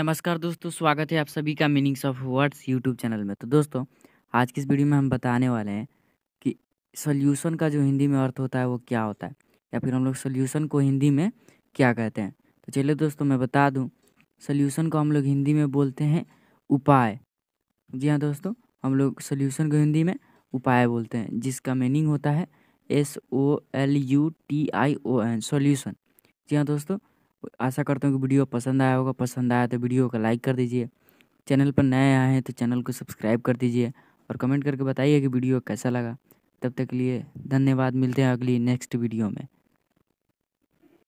नमस्कार दोस्तों स्वागत है आप सभी का meanings of words YouTube channel में तो दोस्तों आज की इस वीडियो में हम बताने वाले हैं कि सोल्यूशन का जो हिंदी में अर्थ होता है वो क्या होता है या फिर हम लोग सोल्यूशन को हिंदी में क्या कहते हैं तो चलिए दोस्तों मैं बता दूँ सोल्यूशन को हम लोग हिंदी में बोलते हैं उपाय जी हाँ दोस्तों हम लोग सोल्यूशन को हिंदी में उपाय बोलते हैं जिसका मीनिंग होता है S O L U T I O N solution जी हाँ दोस्तों आशा करता हूँ कि वीडियो पसंद आया होगा पसंद आया तो वीडियो को लाइक कर दीजिए चैनल पर नए आए हैं तो चैनल को सब्सक्राइब कर दीजिए और कमेंट करके बताइए कि वीडियो कैसा लगा तब तक के लिए धन्यवाद मिलते हैं अगली नेक्स्ट वीडियो में